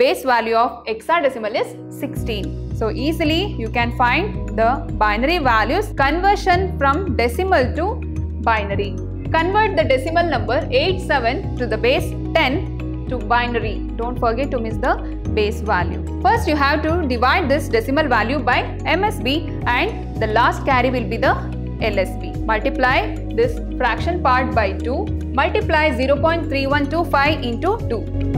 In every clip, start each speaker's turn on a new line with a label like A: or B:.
A: Base value of hexadecimal is 16. So easily you can find the binary values conversion from decimal to binary. Convert the decimal number 87 to the base 10 to binary. Don't forget to miss the base value. First you have to divide this decimal value by MSB and the last carry will be the LSB. Multiply this fraction part by 2. Multiply 0.3125 into 2.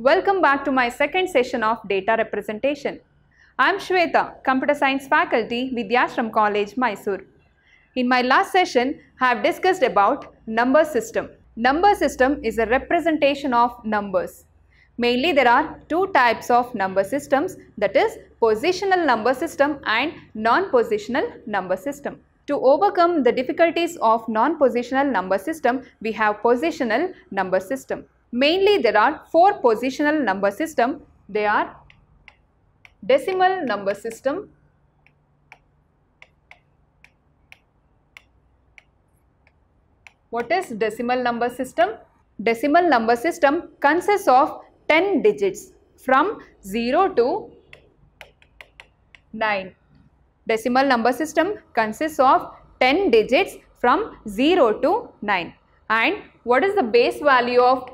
A: Welcome back to my second session of data representation. I am Shweta, Computer Science faculty, Vidyashram College, Mysore. In my last session, I have discussed about number system. Number system is a representation of numbers. Mainly there are two types of number systems that is positional number system and non-positional number system. To overcome the difficulties of non-positional number system, we have positional number system. Mainly there are four positional number system. They are decimal number system, What is decimal number system? Decimal number system consists of 10 digits from 0 to 9. Decimal number system consists of 10 digits from 0 to 9. And what is the base value of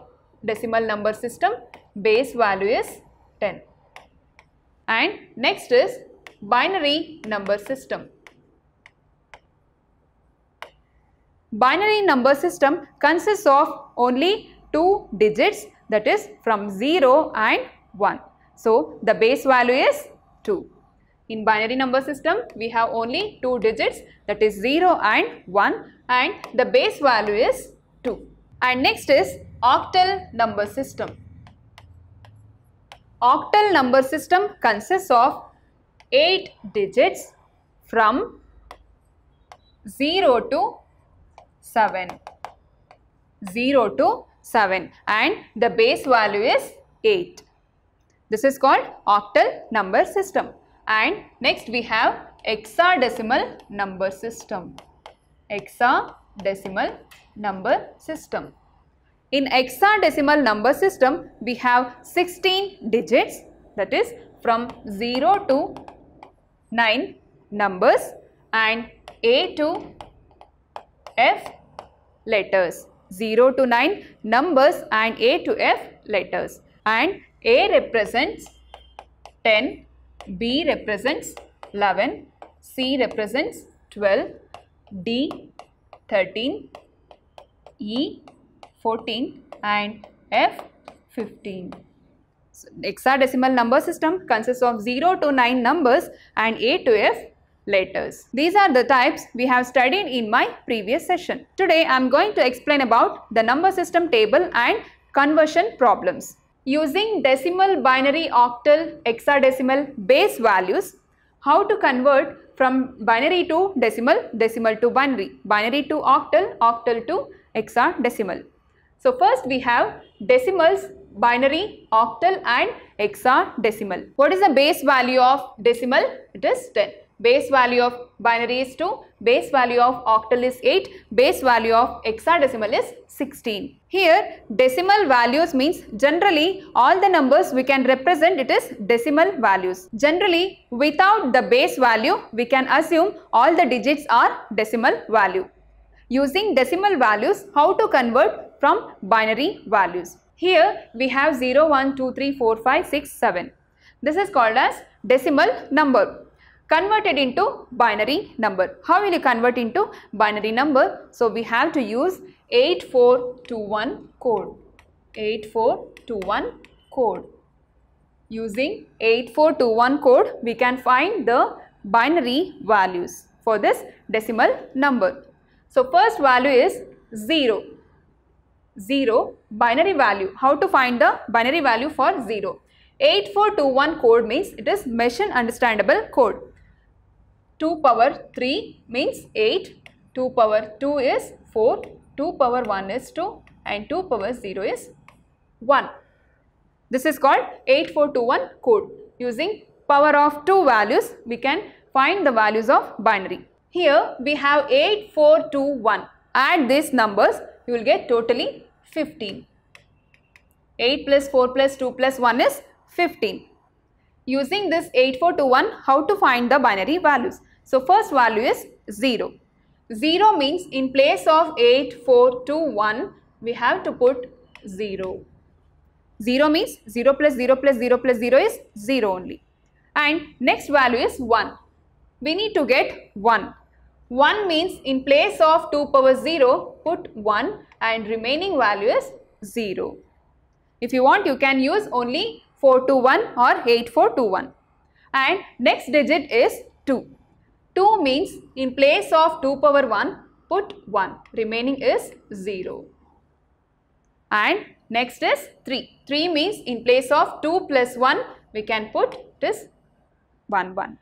A: decimal number system base value is 10 and next is binary number system. Binary number system consists of only two digits that is from 0 and 1. So, the base value is 2. In binary number system, we have only two digits that is 0 and 1 and the base value is 2. And next is Octal number system. Octal number system consists of 8 digits from 0 to 7. 0 to 7 and the base value is 8. This is called octal number system. And next we have hexadecimal number system. Hexadecimal number system. In hexadecimal number system, we have 16 digits that is from 0 to 9 numbers and A to F letters. 0 to 9 numbers and A to F letters and A represents 10, B represents 11, C represents 12, D 13, E 14 and F15. So, hexadecimal number system consists of 0 to 9 numbers and A to F letters. These are the types we have studied in my previous session. Today I am going to explain about the number system table and conversion problems. Using decimal binary octal hexadecimal base values, how to convert from binary to decimal, decimal to binary, binary to octal, octal to hexadecimal. So first we have decimals, binary, octal and hexadecimal. What is the base value of decimal? It is 10. Base value of binary is 2, base value of octal is 8, base value of hexadecimal is 16. Here decimal values means generally all the numbers we can represent it is decimal values. Generally without the base value we can assume all the digits are decimal value. Using decimal values how to convert from binary values. Here we have 0, 1, 2, 3, 4, 5, 6, 7. This is called as decimal number converted into binary number. How will you convert into binary number? So we have to use 8421 code. 8421 code. Using 8421 code we can find the binary values for this decimal number. So first value is 0 0 binary value. How to find the binary value for 0? 8421 code means it is machine understandable code. 2 power 3 means 8, 2 power 2 is 4, 2 power 1 is 2 and 2 power 0 is 1. This is called 8421 code. Using power of 2 values we can find the values of binary. Here we have 8421. Add these numbers you will get totally 15. 8 plus 4 plus 2 plus 1 is 15. Using this 8421, how to find the binary values? So, first value is 0. 0 means in place of 8421, we have to put 0. 0 means 0 plus 0 plus 0 plus 0 is 0 only. And next value is 1. We need to get 1. 1 means in place of 2 power 0, put 1 and remaining value is 0. If you want you can use only 4 to 1 or 8 4 to 1 and next digit is 2. 2 means in place of 2 power 1 put 1 remaining is 0 and next is 3. 3 means in place of 2 plus 1 we can put this 1 1.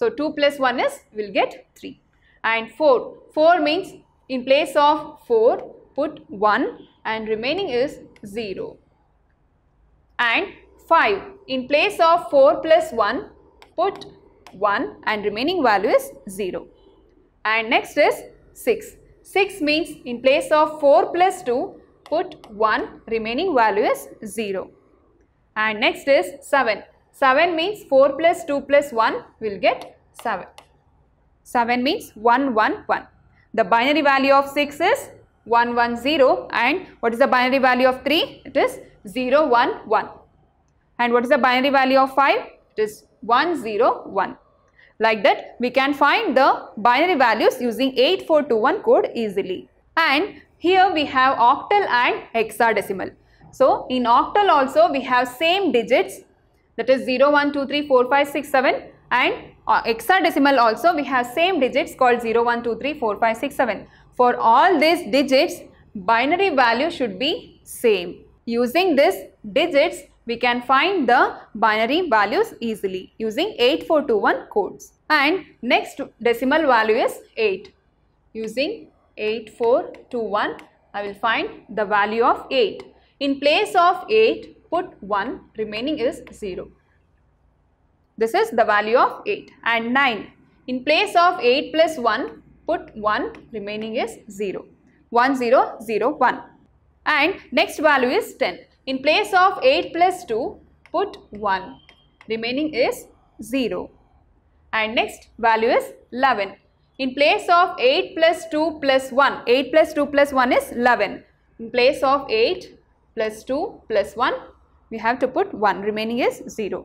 A: So 2 plus 1 is we will get 3 and 4. 4 means in place of 4, put 1 and remaining is 0. And 5. In place of 4 plus 1, put 1 and remaining value is 0. And next is 6. 6 means in place of 4 plus 2, put 1 remaining value is 0. And next is 7. 7 means 4 plus 2 plus 1 will get 7. 7 means 1, 1, 1. The binary value of 6 is 110 and what is the binary value of 3? It is 011. And what is the binary value of 5? It is 101. Like that we can find the binary values using 8421 code easily. And here we have octal and hexadecimal. So in octal also we have same digits that is 0, 1, 2, 3, 4, 5, 6, 7 and uh, hexadecimal also we have same digits called 0, 1, 2, 3, 4, 5, 6, 7. For all these digits, binary value should be same. Using this digits, we can find the binary values easily using 8421 codes. And next decimal value is 8. Using 8421, I will find the value of 8. In place of 8, put 1, remaining is 0. This is the value of 8 and 9. In place of 8 plus 1, put 1 remaining is 0. 1, 0, 0, 1. And next value is 10. In place of 8 plus 2, put 1. Remaining is 0. And next value is 11. In place of 8 plus 2 plus 1, 8 plus 2 plus 1 is 11. In place of 8 plus 2 plus 1, we have to put 1. Remaining is 0.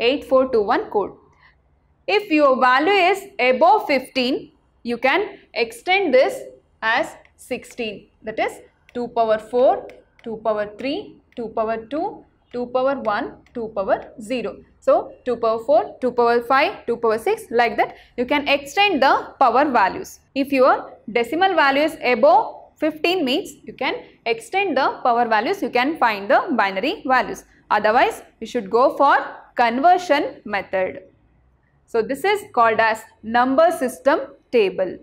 A: 8421 code. If your value is above 15, you can extend this as 16 that is 2 power 4, 2 power 3, 2 power 2, 2 power 1, 2 power 0. So 2 power 4, 2 power 5, 2 power 6 like that you can extend the power values. If your decimal value is above 15 means you can extend the power values, you can find the binary values. Otherwise, you should go for conversion method. So this is called as number system table.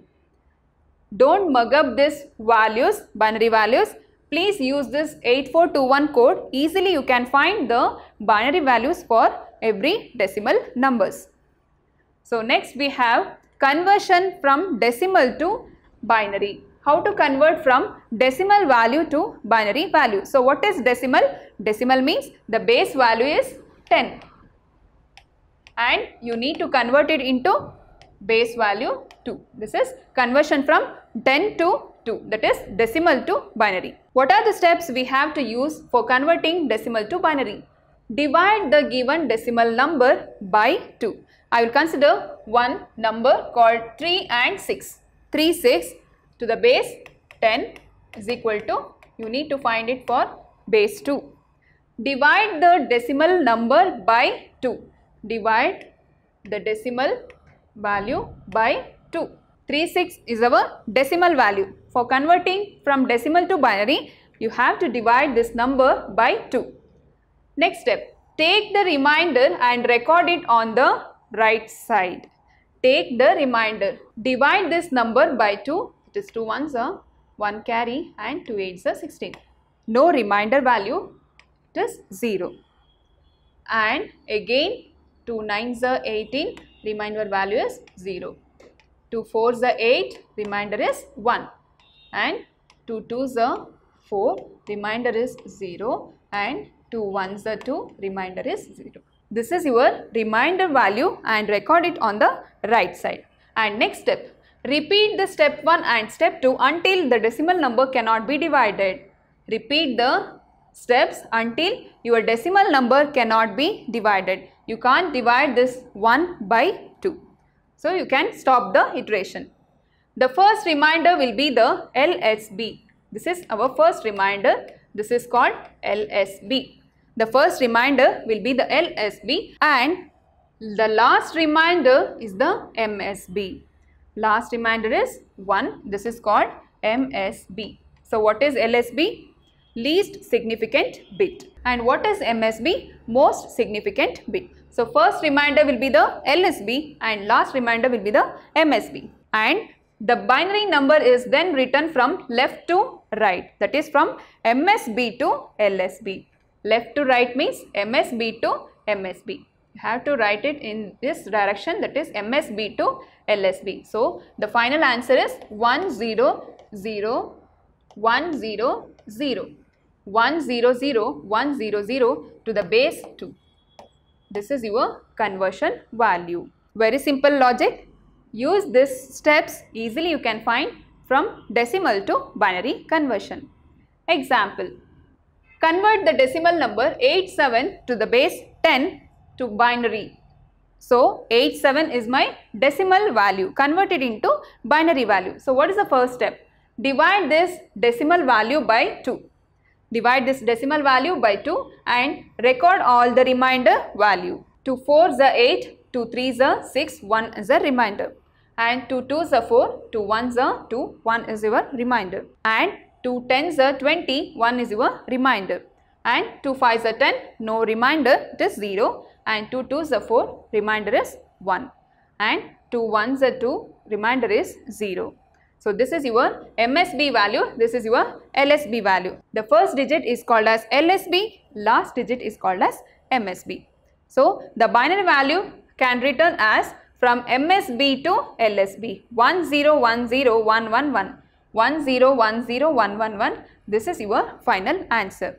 A: Don't mug up this values, binary values. Please use this 8421 code. Easily you can find the binary values for every decimal numbers. So next we have conversion from decimal to binary. How to convert from decimal value to binary value. So what is decimal? Decimal means the base value is 10 and you need to convert it into base value 2. This is conversion from 10 to 2 that is decimal to binary. What are the steps we have to use for converting decimal to binary? Divide the given decimal number by 2. I will consider one number called 3 and 6. 3, 6 to the base 10 is equal to you need to find it for base 2. Divide the decimal number by divide the decimal value by 2. 36 is our decimal value. For converting from decimal to binary, you have to divide this number by 2. Next step, take the reminder and record it on the right side. Take the reminder. Divide this number by 2. It is 2 ones are 1 carry and 2 eights are 16. No reminder value. It is 0. And again 2 nines are 18, remainder value is 0. 2 fours are 8, remainder is 1. And 2 twos are 4, remainder is 0. And 2 ones are 2, remainder is 0. This is your remainder value and record it on the right side. And next step, repeat the step 1 and step 2 until the decimal number cannot be divided. Repeat the steps until your decimal number cannot be divided. You can't divide this 1 by 2. So you can stop the iteration. The first reminder will be the LSB. This is our first reminder. This is called LSB. The first reminder will be the LSB and the last reminder is the MSB. Last reminder is 1. This is called MSB. So what is LSB? least significant bit. And what is MSB? Most significant bit. So first reminder will be the LSB and last reminder will be the MSB. And the binary number is then written from left to right. That is from MSB to LSB. Left to right means MSB to MSB. You have to write it in this direction that is MSB to LSB. So, the final answer is 0. 1 0 0 1 0 0 to the base 2. This is your conversion value. Very simple logic. Use this steps easily you can find from decimal to binary conversion. Example. Convert the decimal number 87 to the base 10 to binary. So 87 is my decimal value converted into binary value. So what is the first step? Divide this decimal value by 2. Divide this decimal value by 2 and record all the remainder value. 2 4 is 8, 2 3 is 6, 1 is a remainder. And 2 2 is 4, 2 1 is 2, 1 is your remainder. And 2 10 is 20, 1 is your remainder. And 2 5 is 10, no remainder, it is 0. And 2 2 is 4, remainder is 1. And 2 1 is 2, remainder is 0. So this is your MSB value, this is your LSB value. The first digit is called as LSB, last digit is called as MSB. So the binary value can return as from MSB to LSB 1010111 this is your final answer.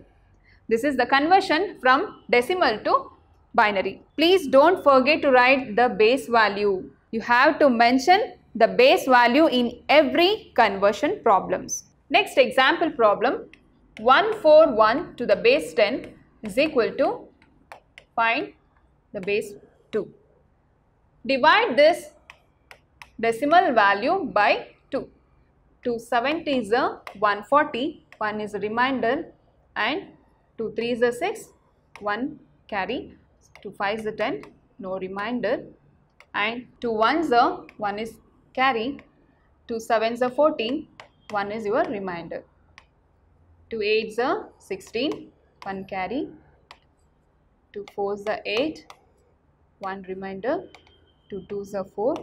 A: This is the conversion from decimal to binary. Please don't forget to write the base value. You have to mention the base value in every conversion problems. Next example problem 141 to the base 10 is equal to find the base 2. Divide this decimal value by 2. 270 is a 140, 1 is a remainder and 2 3 is a 6, 1 carry, 2 5 is a 10, no remainder and 2 is a 1 is carrying. 2 sevens are 14, 1 is your remainder. 2 eights are 16, 1 carry. 2 fours are 8, 1 remainder. 2 twos are 4,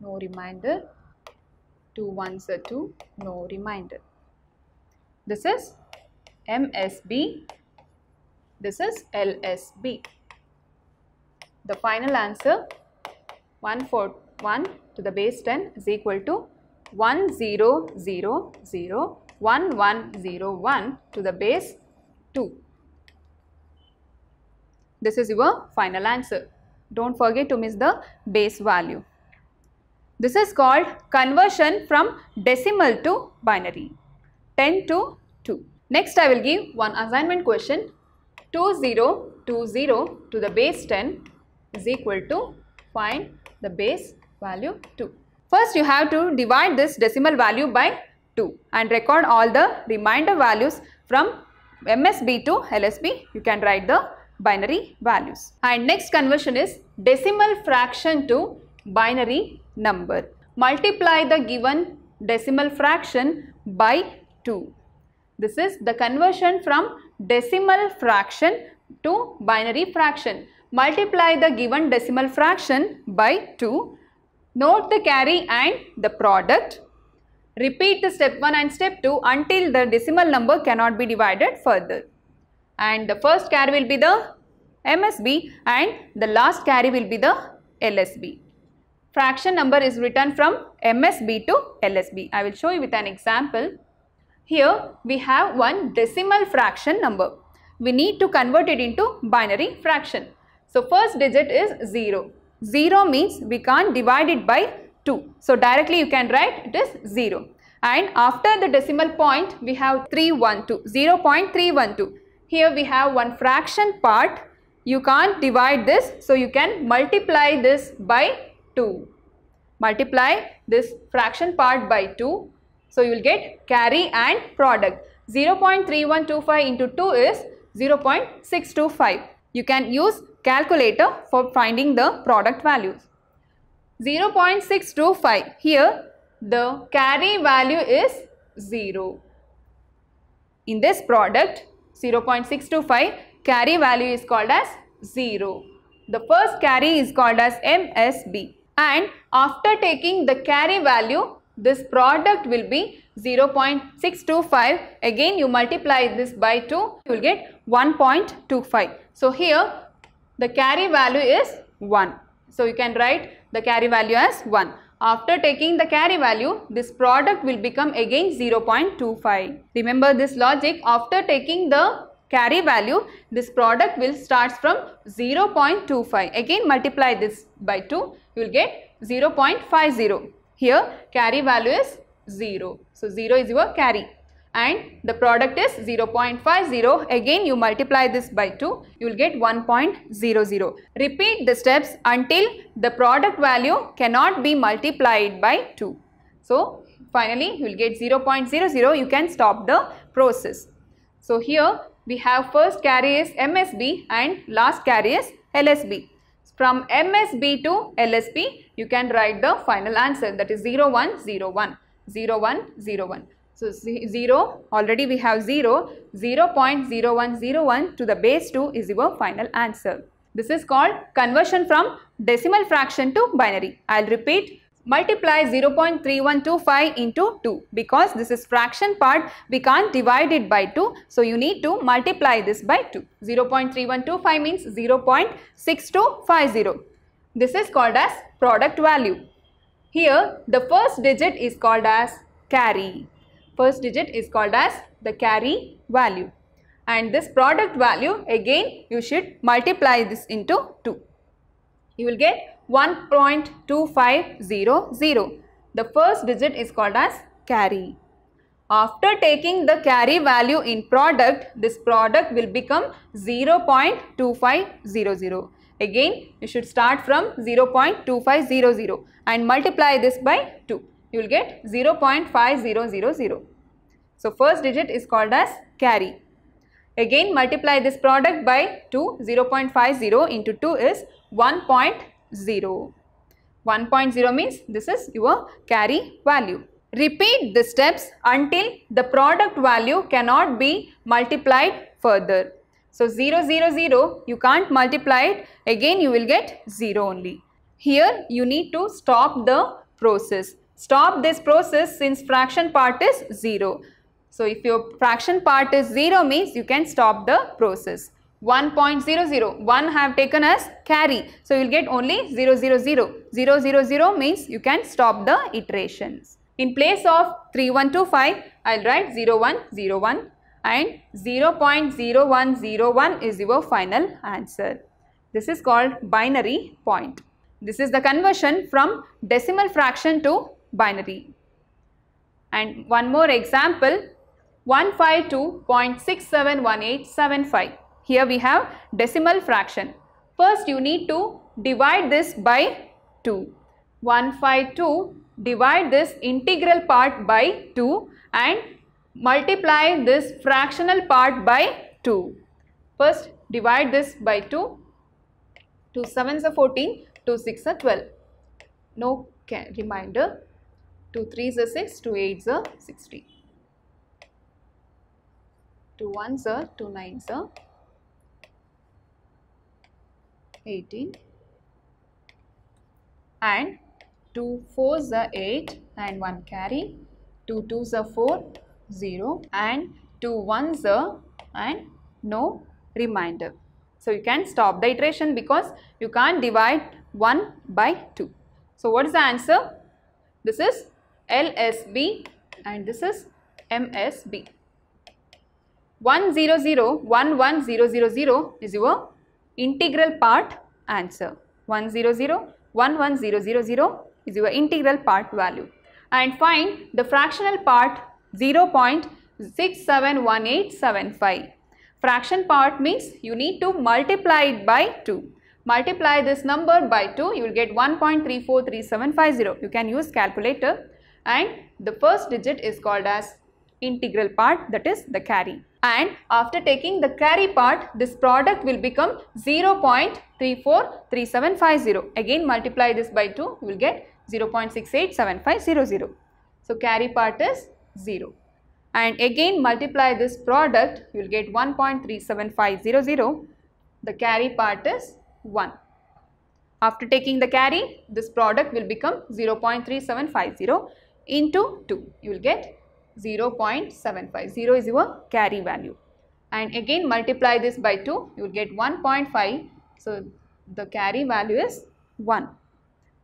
A: no remainder. 2 ones are 2, no remainder. This is MSB. This is LSB. The final answer 140. 1 to the base 10 is equal to 1 0 0 0 1 1 0 1 to the base 2. This is your final answer. Don't forget to miss the base value. This is called conversion from decimal to binary 10 to 2. Next I will give one assignment question 2020 to the base 10 is equal to find the base value 2. First you have to divide this decimal value by 2 and record all the remainder values from MSB to LSB you can write the binary values. And next conversion is decimal fraction to binary number. Multiply the given decimal fraction by 2. This is the conversion from decimal fraction to binary fraction. Multiply the given decimal fraction by 2 Note the carry and the product. Repeat the step 1 and step 2 until the decimal number cannot be divided further. And the first carry will be the MSB and the last carry will be the LSB. Fraction number is written from MSB to LSB. I will show you with an example. Here we have one decimal fraction number. We need to convert it into binary fraction. So first digit is 0. 0 means we can't divide it by 2. So directly you can write it is 0. And after the decimal point, we have 312, 0.312. Here we have one fraction part. You can't divide this, so you can multiply this by 2. Multiply this fraction part by 2. So you will get carry and product. 0.3125 into 2 is 0.625. You can use calculator for finding the product values. 0.625 here the carry value is 0. In this product 0.625 carry value is called as 0. The first carry is called as MSB and after taking the carry value this product will be 0.625 again you multiply this by 2 you will get 1.25. So here the carry value is 1. So you can write the carry value as 1. After taking the carry value, this product will become again 0.25. Remember this logic, after taking the carry value, this product will starts from 0.25. Again multiply this by 2, you will get 0.50. Here carry value is 0. So 0 is your carry and the product is 0.50 again you multiply this by 2 you will get 1.00 repeat the steps until the product value cannot be multiplied by 2 so finally you will get 0.00 you can stop the process so here we have first carry is MSB and last carry is LSB from MSB to LSB you can write the final answer that is 0101 0101 so 0, already we have 0, 0 0.0101 to the base 2 is your final answer. This is called conversion from decimal fraction to binary. I'll repeat, multiply 0.3125 into 2 because this is fraction part, we can't divide it by 2. So you need to multiply this by 2. 0.3125 means 0.6250. This is called as product value. Here, the first digit is called as carry. First digit is called as the carry value. And this product value again you should multiply this into 2. You will get 1.2500. The first digit is called as carry. After taking the carry value in product, this product will become 0.2500. Again, you should start from 0.2500 and multiply this by 2 you will get 0.5000. So first digit is called as carry. Again multiply this product by 2, 0.50 into 2 is 1.0. 1.0 means this is your carry value. Repeat the steps until the product value cannot be multiplied further. So 0, 0, 0, you can't multiply it, again you will get 0 only. Here you need to stop the process stop this process since fraction part is 0. So if your fraction part is 0 means you can stop the process. 1.00, 1 have taken as carry. So you will get only 000. 000 means you can stop the iterations. In place of 3125, I will write 0101 and 0.0101 is your final answer. This is called binary point. This is the conversion from decimal fraction to binary. And one more example 152.671875. Here we have decimal fraction. First you need to divide this by 2. 152 divide this integral part by 2 and multiply this fractional part by 2. First divide this by 2. 2 7s are 14, 2 6 are 12. No reminder 2 3s are 6, 2 8s are 60. 2 1s are 2 9s 18 and 2 4s are 8 and 1 carry, 2 2s are 4, 0 and 2 1s are and no remainder. So you can stop the iteration because you can't divide 1 by 2. So what is the answer? This is LSB and this is MSB. 100110000 is your integral part answer. 100110000 is your integral part value. And find the fractional part 0.671875. Fraction part means you need to multiply it by 2. Multiply this number by 2, you will get 1.343750. You can use calculator and the first digit is called as integral part that is the carry and after taking the carry part this product will become 0.343750 again multiply this by 2 you will get 0.687500 so carry part is 0 and again multiply this product you will get 1.37500 the carry part is 1 after taking the carry this product will become 0.3750 into 2. You will get 0 0.75. 0 is your carry value. And again multiply this by 2. You will get 1.5. So, the carry value is 1.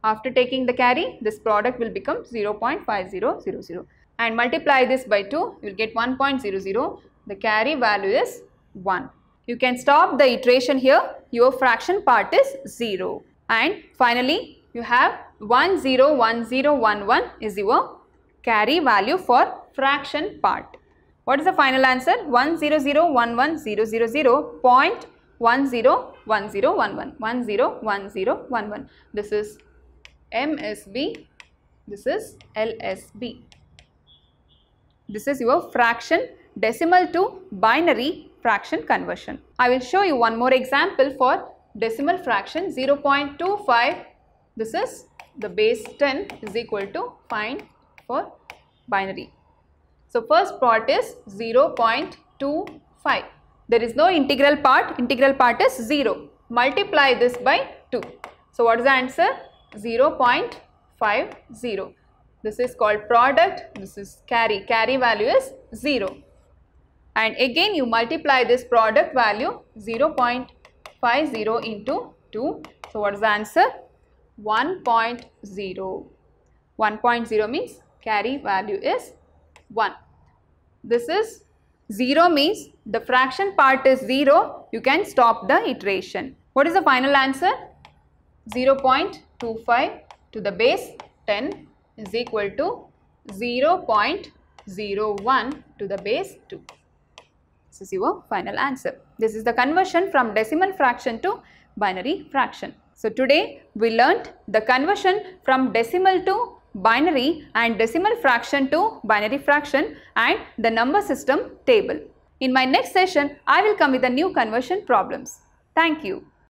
A: After taking the carry, this product will become 0 0.5000 and multiply this by 2, you will get 1.00. The carry value is 1. You can stop the iteration here. Your fraction part is 0. And finally, you have 101011 is your carry value for fraction part. What is the final answer? 10011000.101011. This is MSB. This is LSB. This is your fraction decimal to binary fraction conversion. I will show you one more example for decimal fraction 0.25. This is the base 10 is equal to find for binary. So first part is 0.25. There is no integral part. Integral part is 0. Multiply this by 2. So what is the answer? 0.50. This is called product. This is carry. Carry value is 0. And again you multiply this product value 0.50 into 2. So what is the answer? 1.0. 1.0 means carry value is 1. This is 0 means the fraction part is 0. You can stop the iteration. What is the final answer? 0 0.25 to the base 10 is equal to 0 0.01 to the base 2. This is your final answer. This is the conversion from decimal fraction to binary fraction. So today we learnt the conversion from decimal to binary and decimal fraction to binary fraction and the number system table. In my next session, I will come with the new conversion problems. Thank you.